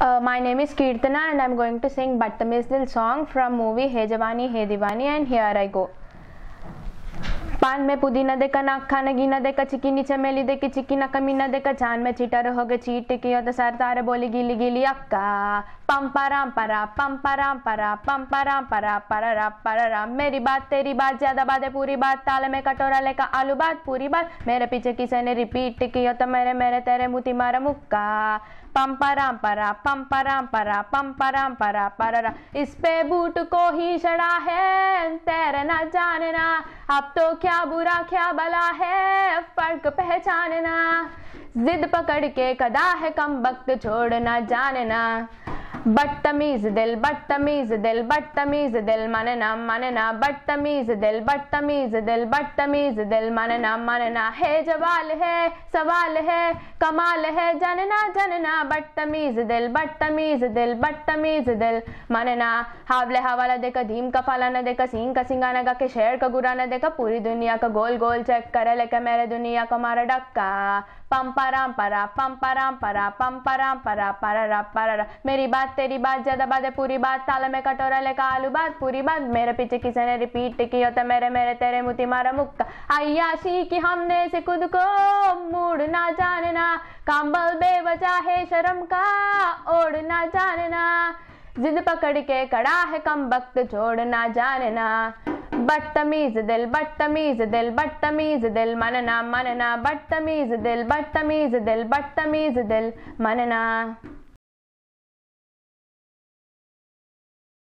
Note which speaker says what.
Speaker 1: Uh, my name is Kirtana and I'm going to sing Battamizil song from movie Hey Jawani Hey Diwani and here I go. पान में पुदीना देखा नाक खाना गीना देखा चिकी नीचे मेली देखी चिकी ना कमीना देखा जान में चीटा रहोगे चीट की और दसार तारे बोली गीली गीली अक्का पम पराम परा पम पराम परा पम पराम परा परा परा मेरी बात तेरी बात ज्यादा बात है पूरी बात ताल में कटोरा लेकर आलू बात पूरी बात मेरे पीछे किसी ने रिपीट किया तो मेरे मेरे तेरे मुती मारा मुक्का पम पराम परा पम पराम परा पम पराम परा परा इस पे बूट को ही चढ़ा है तेरे ना जानना अब तो क्या बुरा क्या भला है फर्क पहचानना जिद पकड़ के कदा है कम वक्त छोड़ना जानना बदतमीज दिल बदतमीज दिल बदतमीज दिल मनना मनना बदतमीज दिल बदतमीज दिल बदतमीज दिल मनना मनना है जवाल है सवाल है कमाल है जनना जनना बदतमीज दिल बदतमीज दिल बदतमीज दिल मनना हावले हवाला देखा धीम का फाला न देखा सिंह का सिंगाना गा के शेर का गुरा न देखा पूरी दुनिया का गोल गोल चेक कर लेकर मेरे दुनिया को मारा डक्का पम पराम परा पम पराम परा पम पराम परा परा परा मेरी बात तेरी बात ज्यादा बात है पूरी बात ताल में कटोरा लेकर आलू बात पूरी बात मेरे पीछे किसी ने रिपीट की होता मेरे मेरे तेरे मुती मारा मुक्का आइया सी की हमने से खुद को मूड ना जानना काम्बल बेवजह है शर्म का ओढ़ ना जानना जिद पकड़ के कड़ा है कम वक्त छोड़ ना जानना பட்டமீஸ் தில் பட்டமீஸ் தில் பட்டமீஸ் தில் மனனா மனனா பட்டமீஸ் மனனா